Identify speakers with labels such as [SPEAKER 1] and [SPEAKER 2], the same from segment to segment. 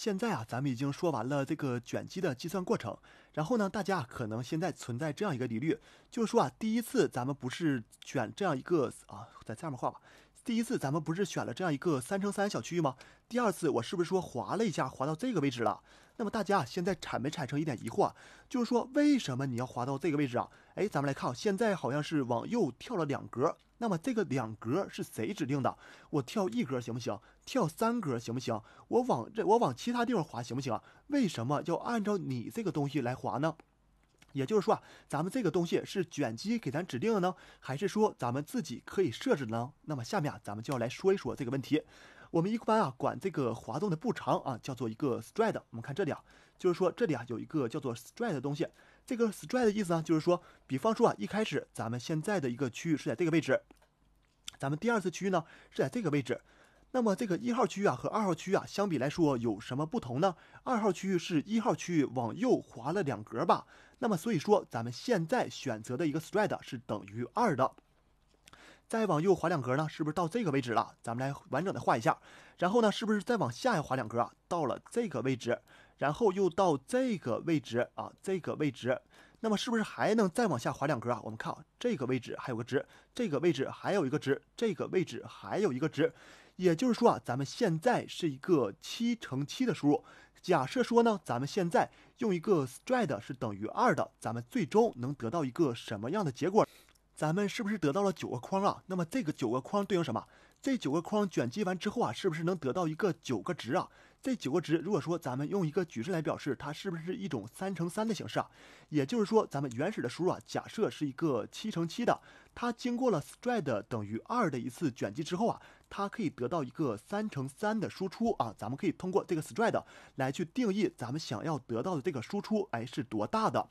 [SPEAKER 1] 现在啊，咱们已经说完了这个卷积的计算过程。然后呢，大家可能现在存在这样一个疑虑，就是说啊，第一次咱们不是卷这样一个啊，在下面画吧。第一次咱们不是选了这样一个三乘三小区域吗？第二次我是不是说滑了一下，滑到这个位置了？那么大家现在产没产生一点疑惑？就是说为什么你要滑到这个位置啊？哎，咱们来看，现在好像是往右跳了两格。那么这个两格是谁指定的？我跳一格行不行？跳三格行不行？我往这，我往其他地方滑行不行？为什么要按照你这个东西来滑呢？也就是说啊，咱们这个东西是卷积给咱指定的呢，还是说咱们自己可以设置呢？那么下面啊，咱们就要来说一说这个问题。我们一般啊，管这个滑动的步长啊，叫做一个 stride。我们看这里啊，就是说这里啊有一个叫做 stride 的东西。这个 stride 的意思呢，就是说，比方说啊，一开始咱们现在的一个区域是在这个位置，咱们第二次区域呢是在这个位置。那么这个一号区域啊和二号区域啊相比来说有什么不同呢？二号区域是一号区域往右滑了两格吧？那么所以说咱们现在选择的一个 stride 是等于二的。再往右滑两格呢，是不是到这个位置了？咱们来完整的画一下。然后呢，是不是再往下滑两格，啊？到了这个位置，然后又到这个位置啊？这个位置，那么是不是还能再往下滑两格啊？我们看啊，这个位置还有个值，这个位置还有一个值，这个位置还有一个值。也就是说啊，咱们现在是一个七乘七的输入。假设说呢，咱们现在用一个 stride 是等于二的，咱们最终能得到一个什么样的结果？咱们是不是得到了九个框啊？那么这个九个框对应什么？这九个框卷积完之后啊，是不是能得到一个九个值啊？这九个值，如果说咱们用一个矩阵来表示，它是不是一种三乘三的形式啊？也就是说，咱们原始的输入啊，假设是一个七乘七的，它经过了 stride 等于二的一次卷积之后啊。它可以得到一个三乘三的输出啊，咱们可以通过这个 stride 来去定义咱们想要得到的这个输出哎是多大的。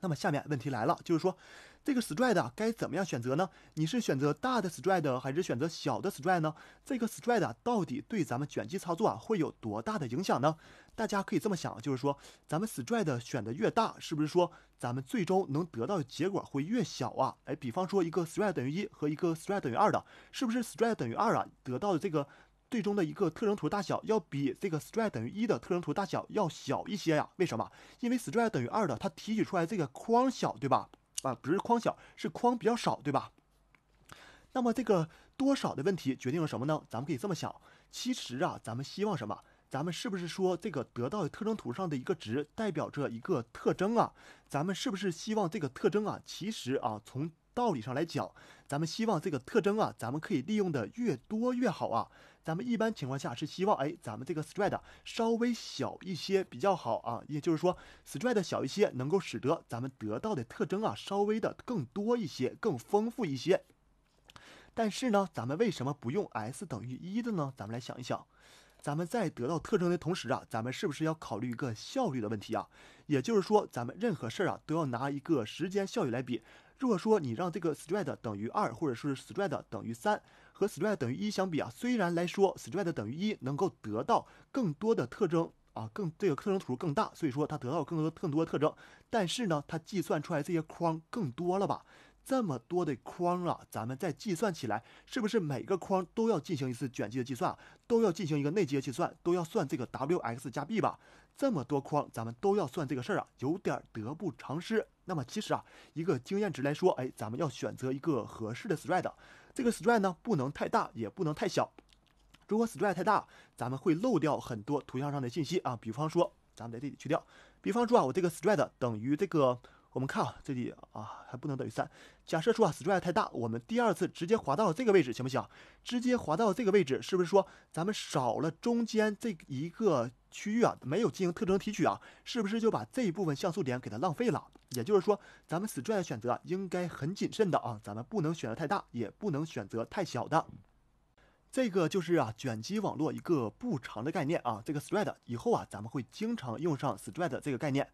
[SPEAKER 1] 那么下面问题来了，就是说这个 stride 啊该怎么样选择呢？你是选择大的 stride 还是选择小的 stride 呢？这个 stride 到底对咱们卷积操作啊会有多大的影响呢？大家可以这么想，就是说咱们 stride 选的越大，是不是说咱们最终能得到的结果会越小啊？哎，比方说一个 stride 等于一和一个 stride 等于二的，是不是 stride 等于二啊？得到的这个。最终的一个特征图大小要比这个 stride 等于一的特征图大小要小一些呀？为什么？因为 stride 等于二的，它提取出来这个框小，对吧？啊，不是框小，是框比较少，对吧？那么这个多少的问题决定了什么呢？咱们可以这么想，其实啊，咱们希望什么？咱们是不是说这个得到的特征图上的一个值代表着一个特征啊？咱们是不是希望这个特征啊？其实啊，从道理上来讲，咱们希望这个特征啊，咱们可以利用的越多越好啊。咱们一般情况下是希望，哎，咱们这个 stride 稍微小一些比较好啊。也就是说，stride 小一些，能够使得咱们得到的特征啊，稍微的更多一些，更丰富一些。但是呢，咱们为什么不用 s 等于一的呢？咱们来想一想，咱们在得到特征的同时啊，咱们是不是要考虑一个效率的问题啊？也就是说，咱们任何事儿啊，都要拿一个时间效率来比。如果说你让这个 stride 等于二，或者是 stride 等于三，和 stride 等于一相比啊，虽然来说 stride 等于一能够得到更多的特征啊，更这个特征图更大，所以说它得到更多更多的特征，但是呢，它计算出来这些框更多了吧？这么多的框啊，咱们再计算起来，是不是每个框都要进行一次卷积的计算，都要进行一个内积的计算，都要算这个 w x 加 b 吧？这么多框，咱们都要算这个事儿啊，有点得不偿失。那么其实啊，一个经验值来说，哎，咱们要选择一个合适的 stride，这个 stride 呢不能太大，也不能太小。如果 stride 太大，咱们会漏掉很多图像上的信息啊。比方说，咱们在这里去掉。比方说啊，我这个 stride 等于这个。我们看啊，这里啊还不能等于三。假设说啊，stride 太大，我们第二次直接滑到这个位置行不行？直接滑到这个位置，是不是说咱们少了中间这一个区域啊？没有进行特征提取啊？是不是就把这一部分像素点给它浪费了？也就是说，咱们 stride 选择应该很谨慎的啊，咱们不能选择太大，也不能选择太小的。这个就是啊，卷积网络一个不长的概念啊。这个 stride 以后啊，咱们会经常用上 stride 这个概念。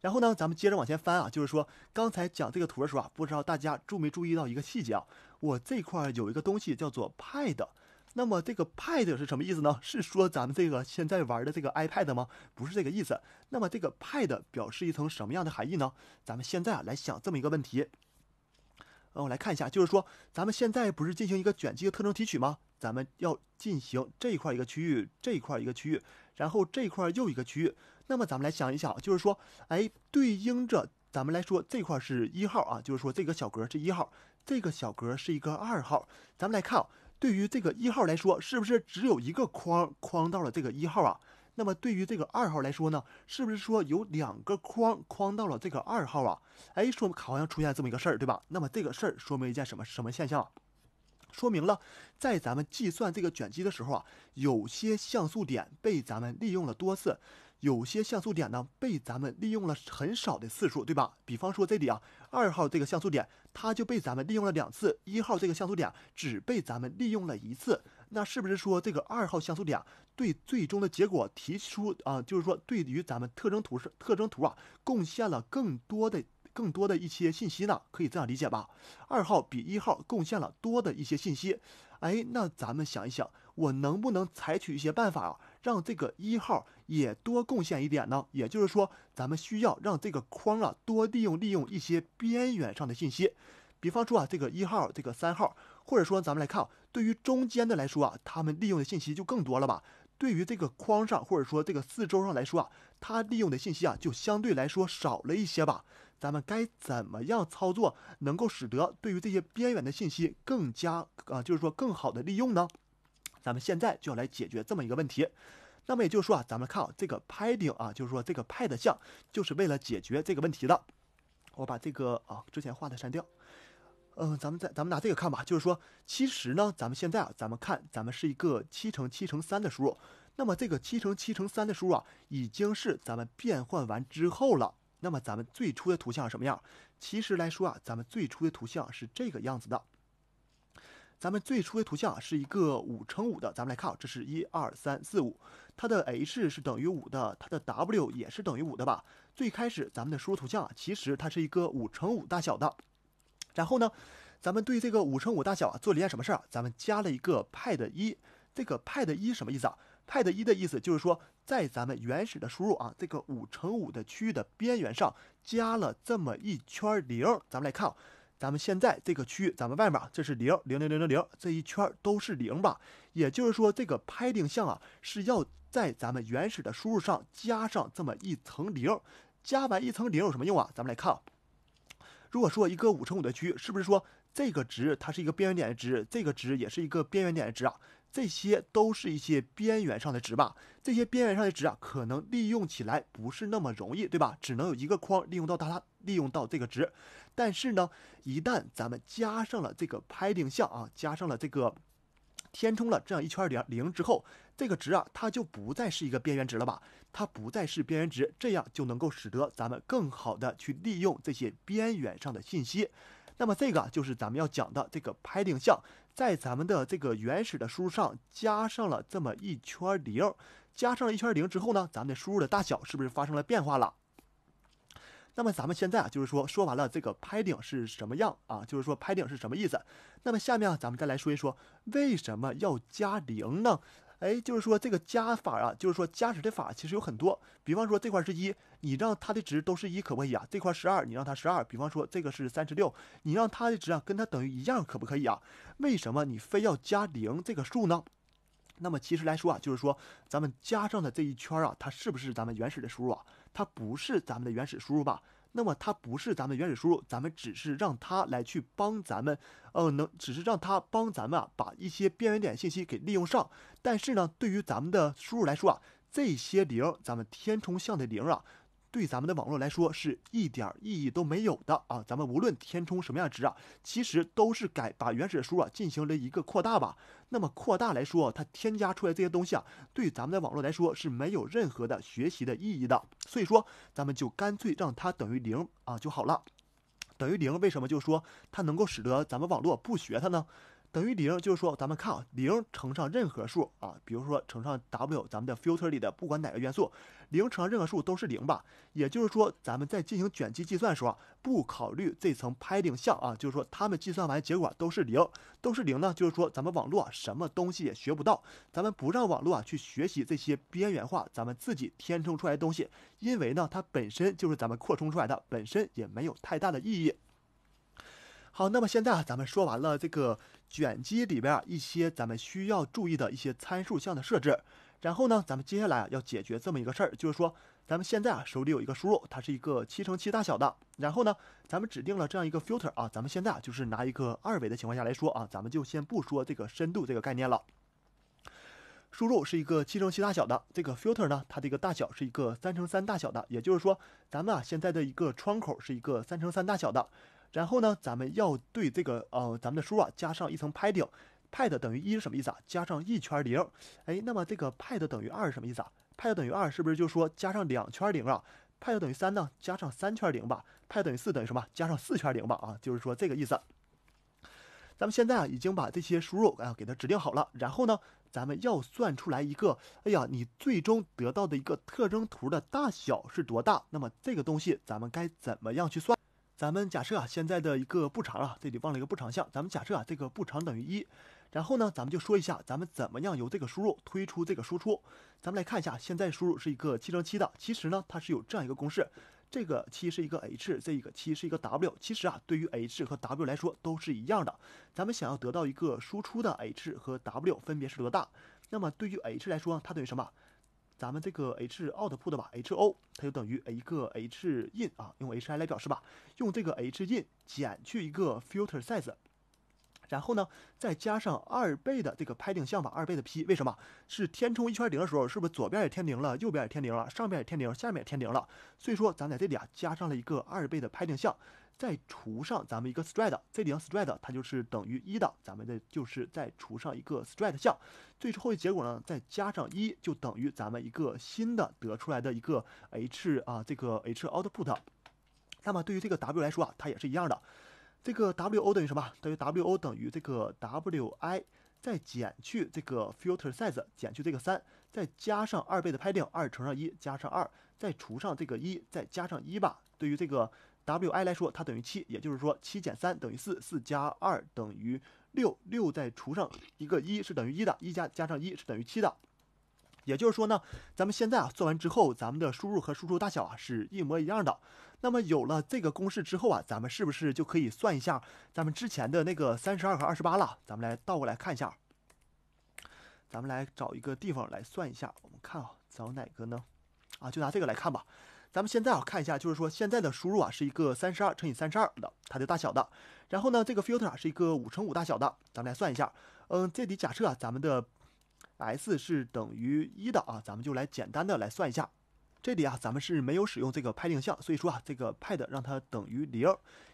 [SPEAKER 1] 然后呢，咱们接着往前翻啊，就是说刚才讲这个图的时候啊，不知道大家注没注意到一个细节啊？我这块有一个东西叫做 pad，那么这个 pad 是什么意思呢？是说咱们这个现在玩的这个 iPad 吗？不是这个意思。那么这个 pad 表示一层什么样的含义呢？咱们现在啊来想这么一个问题。嗯，我来看一下，就是说咱们现在不是进行一个卷积的特征提取吗？咱们要进行这块一个区域，这一块一个区域。然后这块又一个区域，那么咱们来想一想，就是说，哎，对应着咱们来说，这块是一号啊，就是说这个小格是一号，这个小格是一个二号，咱们来看啊，对于这个一号来说，是不是只有一个框框到了这个一号啊？那么对于这个二号来说呢，是不是说有两个框框到了这个二号啊？哎，说好像出现这么一个事儿，对吧？那么这个事儿说明一件什么什么现象？说明了，在咱们计算这个卷积的时候啊，有些像素点被咱们利用了多次，有些像素点呢被咱们利用了很少的次数，对吧？比方说这里啊，二号这个像素点，它就被咱们利用了两次；一号这个像素点只被咱们利用了一次。那是不是说这个二号像素点对最终的结果提出啊，就是说对于咱们特征图是特征图啊，贡献了更多的？更多的一些信息呢，可以这样理解吧。二号比一号贡献了多的一些信息，哎，那咱们想一想，我能不能采取一些办法，啊，让这个一号也多贡献一点呢？也就是说，咱们需要让这个框啊多利用利用一些边缘上的信息，比方说啊这个一号、这个三号，或者说咱们来看，对于中间的来说啊，他们利用的信息就更多了吧。对于这个框上，或者说这个四周上来说啊，它利用的信息啊，就相对来说少了一些吧。咱们该怎么样操作，能够使得对于这些边缘的信息更加啊，就是说更好的利用呢？咱们现在就要来解决这么一个问题。那么也就是说啊，咱们看这个 padding 啊，就是说这个 pad 项，就是为了解决这个问题的。我把这个啊之前画的删掉。嗯，咱们再咱们拿这个看吧，就是说，其实呢，咱们现在啊，咱们看，咱们是一个七乘七乘三的输入，那么这个七乘七乘三的输入啊，已经是咱们变换完之后了。那么咱们最初的图像是什么样？其实来说啊，咱们最初的图像是这个样子的。咱们最初的图像是一个五乘五的，咱们来看，这是一二三四五，它的 H 是等于五的，它的 W 也是等于五的吧？最开始咱们的输入图像其实它是一个五乘五大小的。然后呢，咱们对这个五乘五大小啊做了一件什么事儿啊？咱们加了一个 pad 一，这个 pad 一什么意思啊？pad 一的意思就是说，在咱们原始的输入啊这个五乘五的区域的边缘上加了这么一圈零。咱们来看啊，咱们现在这个区域，咱们外面啊这是零零零零零零，这一圈都是零吧？也就是说，这个拍定向啊是要在咱们原始的输入上加上这么一层零。加完一层零有什么用啊？咱们来看啊。如果说一个五乘五的区，是不是说这个值它是一个边缘点的值，这个值也是一个边缘点的值啊？这些都是一些边缘上的值吧？这些边缘上的值啊，可能利用起来不是那么容易，对吧？只能有一个框利用到它，利用到这个值。但是呢，一旦咱们加上了这个 padding 啊，加上了这个填充了这样一圈零零之后。这个值啊，它就不再是一个边缘值了吧？它不再是边缘值，这样就能够使得咱们更好的去利用这些边缘上的信息。那么这个就是咱们要讲的这个 padding 项，在咱们的这个原始的输入上加上了这么一圈零，加上了一圈零之后呢，咱们的输入的大小是不是发生了变化了？那么咱们现在啊，就是说说完了这个 padding 是什么样啊？就是说 padding 是什么意思？那么下面咱们再来说一说为什么要加零呢？哎，就是说这个加法啊，就是说加值的法其实有很多。比方说这块是一，你让它的值都是一，可不可以啊？这块十二，你让它十二。比方说这个是三十六，你让它的值啊跟它等于一样，可不可以啊？为什么你非要加零这个数呢？那么其实来说啊，就是说咱们加上的这一圈啊，它是不是咱们原始的输入啊？它不是咱们的原始输入吧？那么它不是咱们原始输入，咱们只是让它来去帮咱们，呃，能只是让它帮咱们啊，把一些边缘点信息给利用上。但是呢，对于咱们的输入来说啊，这些零，咱们填充项的零啊。对咱们的网络来说是一点儿意义都没有的啊！咱们无论填充什么样值啊，其实都是改把原始的书啊进行了一个扩大吧。那么扩大来说，它添加出来这些东西啊，对咱们的网络来说是没有任何的学习的意义的。所以说，咱们就干脆让它等于零啊就好了。等于零，为什么就说它能够使得咱们网络不学它呢？等于零，就是说，咱们看啊，零乘上任何数啊，比如说乘上 w，咱们的 filter 里的不管哪个元素，零乘上任何数都是零吧。也就是说，咱们在进行卷积计算的时候不考虑这层 padding 项啊，就是说，他们计算完结果都是零，都是零呢，就是说，咱们网络啊，什么东西也学不到。咱们不让网络啊去学习这些边缘化，咱们自己填充出来的东西，因为呢，它本身就是咱们扩充出来的，本身也没有太大的意义。好，那么现在啊，咱们说完了这个卷积里边一些咱们需要注意的一些参数项的设置，然后呢，咱们接下来要解决这么一个事儿，就是说咱们现在啊手里有一个输入，它是一个七乘七大小的，然后呢，咱们指定了这样一个 filter 啊，咱们现在啊就是拿一个二维的情况下来说啊，咱们就先不说这个深度这个概念了。输入是一个七乘七大小的，这个 filter 呢，它这个大小是一个三乘三大小的，也就是说，咱们啊现在的一个窗口是一个三乘三大小的。然后呢，咱们要对这个呃，咱们的输入啊加上一层 padding，pad 等于一是什么意思啊？加上一圈零。哎，那么这个 pad 等于二是什么意思啊？pad 等于二是不是就说加上两圈零啊？pad 等于三呢？加上三圈零吧。pad 等于四等于什么？加上四圈零吧。啊，就是说这个意思。咱们现在啊已经把这些输入啊给它指定好了。然后呢，咱们要算出来一个，哎呀，你最终得到的一个特征图的大小是多大？那么这个东西咱们该怎么样去算？咱们假设啊，现在的一个步长啊，这里忘了一个步长项。咱们假设啊，这个步长等于一。然后呢，咱们就说一下，咱们怎么样由这个输入推出这个输出。咱们来看一下，现在输入是一个七乘七的。其实呢，它是有这样一个公式，这个七是一个 h，这一个七是一个 w。其实啊，对于 h 和 w 来说都是一样的。咱们想要得到一个输出的 h 和 w 分别是多大？那么对于 h 来说，它等于什么？咱们这个 H output 吧，H O 它就等于一个 H in 啊，用 H I 来表示吧。用这个 H in 减去一个 filter size，然后呢再加上二倍的这个 padding 项吧，二倍的 P 为什么是填充一圈零的时候，是不是左边也填零了，右边也填零了，上面也填零，下面也填零了？所以说咱在这里啊加上了一个二倍的 padding 项，再除上咱们一个 stride，这里的 stride 它就是等于一的，咱们的就是再除上一个 stride 项，最后的结果呢，再加上一就等于咱们一个新的得出来的一个 h 啊，这个 h output。那么对于这个 w 来说啊，它也是一样的，这个 wo 等于什么？等于 wo 等于这个 wi 再减去这个 filter size 减去这个三，再加上二倍的 padding，二乘上一加上二，再除上这个一，再加上一吧。对于这个 W I 来说，它等于七，也就是说七减三等于四，四加二等于六，六再除上一个一，是等于一的，一加加上一是等于七的。也就是说呢，咱们现在啊，做完之后，咱们的输入和输出大小啊是一模一样的。那么有了这个公式之后啊，咱们是不是就可以算一下咱们之前的那个三十二和二十八了？咱们来倒过来看一下，咱们来找一个地方来算一下。我们看啊，找哪个呢？啊，就拿这个来看吧。咱们现在啊，看一下，就是说现在的输入啊是一个三十二乘以三十二的它的大小的，然后呢，这个 filter 是一个五乘五大小的，咱们来算一下。嗯，这里假设啊，咱们的 s 是等于一的啊，咱们就来简单的来算一下。这里啊，咱们是没有使用这个拍定项，所以说啊，这个 pad 让它等于零，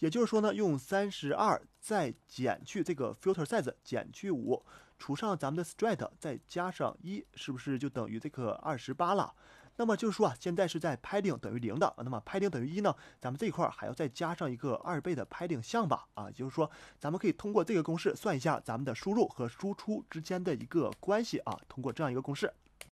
[SPEAKER 1] 也就是说呢，用三十二再减去这个 filter size 减去五，除上咱们的 stride 再加上一，是不是就等于这个二十八了？那么就是说啊，现在是在 pi 等于零的，那么 pi 等于一呢？咱们这一块儿还要再加上一个二倍的 pi 项吧？啊，也就是说，咱们可以通过这个公式算一下咱们的输入和输出之间的一个关系啊，通过这样一个公式。